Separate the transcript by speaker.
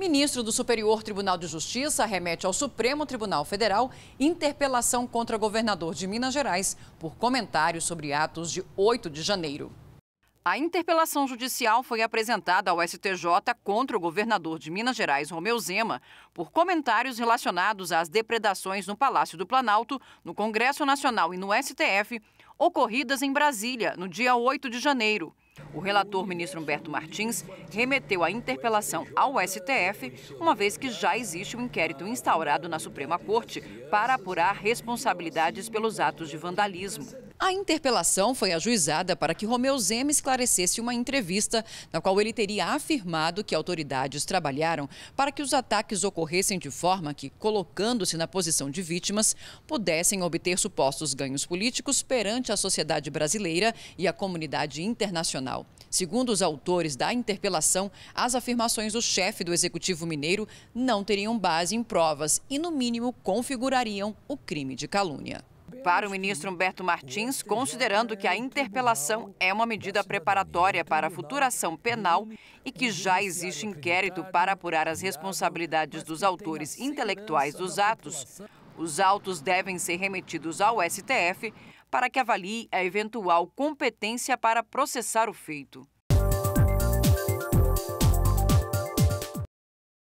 Speaker 1: Ministro do Superior Tribunal de Justiça remete ao Supremo Tribunal Federal interpelação contra governador de Minas Gerais por comentários sobre atos de 8 de janeiro. A interpelação judicial foi apresentada ao STJ contra o governador de Minas Gerais, Romeu Zema, por comentários relacionados às depredações no Palácio do Planalto, no Congresso Nacional e no STF, ocorridas em Brasília no dia 8 de janeiro. O relator, ministro Humberto Martins, remeteu a interpelação ao STF, uma vez que já existe um inquérito instaurado na Suprema Corte para apurar responsabilidades pelos atos de vandalismo. A interpelação foi ajuizada para que Romeu Zema esclarecesse uma entrevista na qual ele teria afirmado que autoridades trabalharam para que os ataques ocorressem de forma que, colocando-se na posição de vítimas, pudessem obter supostos ganhos políticos perante a sociedade brasileira e a comunidade internacional Nacional. Segundo os autores da interpelação, as afirmações do chefe do Executivo Mineiro não teriam base em provas e, no mínimo, configurariam o crime de calúnia. Para o ministro Humberto Martins, considerando que a interpelação é uma medida preparatória para a futura ação penal e que já existe inquérito para apurar as responsabilidades dos autores intelectuais dos atos, os autos devem ser remetidos ao STF para que avalie a eventual competência para processar o feito.